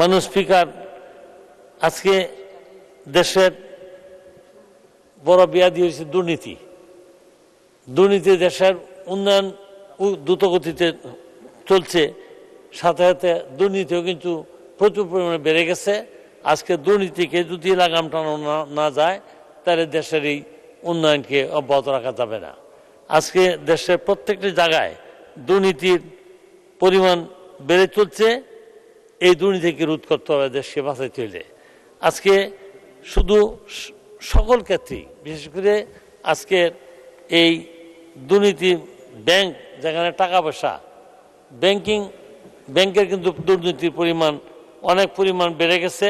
মানুষ স্পিকার আজকে দেশের বড় বিয়াদি হয়েছে দুর্নীতি দুর্নীতি দেশের উন্নয়ন দ্রুতগতিতে চলছে সাথে সাথে দুর্নীতিও কিন্তু প্রচুর পরিমাণে বেড়ে গেছে আজকে দুর্নীতিকে যদি লাগাম টানো না যায় তাহলে দেশের এই উন্নয়নকে অব্যাহত রাখা যাবে না আজকে দেশের প্রত্যেকটি জায়গায় দুর্নীতির পরিমাণ বেড়ে চলছে এই দুর্নীতিকে রোধ করতে হবে দেশকে বাঁচাইতে হলে আজকে শুধু সকল ক্ষেত্রেই বিশেষ করে আজকের এই দুর্নীতি ব্যাংক যেখানে টাকা পয়সা ব্যাংকিং ব্যাংকের কিন্তু দুর্নীতির পরিমাণ অনেক পরিমাণ বেড়ে গেছে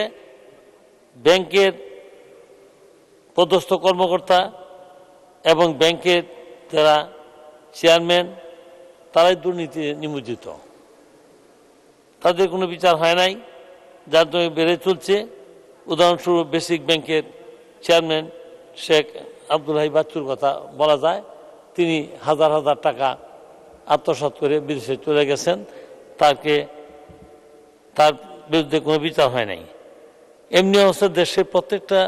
ব্যাংকের পদস্থ কর্মকর্তা এবং ব্যাংকের যারা চেয়ারম্যান তারাই দুর্নীতি নিমজ্জিত তাদের কোনো বিচার হয় নাই যার জন্য বেড়ে চলছে উদাহরণস্বরূপ বেসিক ব্যাংকের চেয়ারম্যান শেখ আবদুল্লাহি বাচ্চুর কথা বলা যায় তিনি হাজার হাজার টাকা আত্মসাত করে বিদেশে চলে গেছেন তাকে তার বিরুদ্ধে কোনো বিচার হয় নাই এমনি অবস্থা দেশের প্রত্যেকটা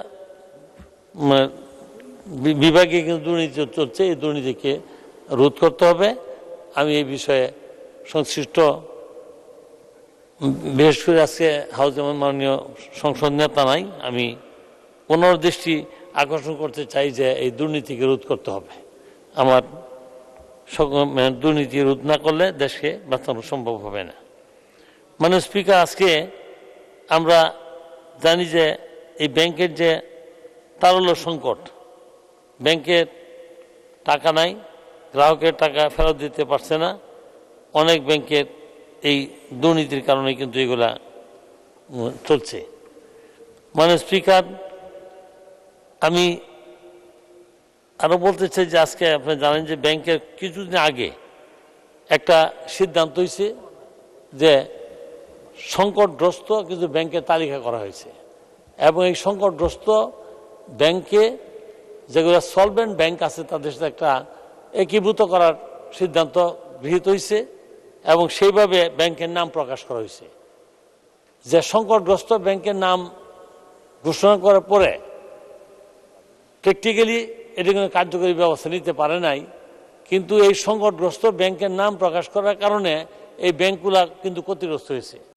বিভাগে কিন্তু দুর্নীতি চলছে এই দুর্নীতিকে রোধ করতে হবে আমি এই বিষয়ে সংশ্লিষ্ট বিশেষ করে আজকে হাউস যেমন মাননীয় সংসদ নেতা নাই আমি ওনার দৃষ্টি আকর্ষণ করতে চাই যে এই দুর্নীতিকে রোধ করতে হবে আমার মানে দুর্নীতি রোধ না করলে দেশকে বাঁচানো সম্ভব হবে না মানে স্পিকার আজকে আমরা জানি যে এই ব্যাংকের যে তারল্য সংকট ব্যাংকের টাকা নাই গ্রাহকের টাকা ফেরত দিতে পারছে না অনেক ব্যাংকের এই দুর্নীতির কারণে কিন্তু এগুলা চলছে মানে স্পিকার আমি আরও বলতে চাই যে আজকে আপনি জানেন যে ব্যাংকের কিছুদিন আগে একটা সিদ্ধান্ত হয়েছে যে সংকটগ্রস্ত কিছু ব্যাংকের তালিকা করা হয়েছে এবং এই সংকটগ্রস্ত ব্যাংকে যেগুলো সলভেন্ট ব্যাংক আছে তাদের সাথে একটা একীভূত করার সিদ্ধান্ত গৃহীত হয়েছে এবং সেইভাবে ব্যাংকের নাম প্রকাশ করা হয়েছে যে সংকটগ্রস্ত ব্যাংকের নাম ঘোষণা করার পরে প্র্যাকটিক্যালি এটি কোনো কার্যকরী ব্যবস্থা নিতে পারে নাই কিন্তু এই সংকটগ্রস্ত ব্যাংকের নাম প্রকাশ করার কারণে এই ব্যাংকগুলা কিন্তু ক্ষতিগ্রস্ত হয়েছে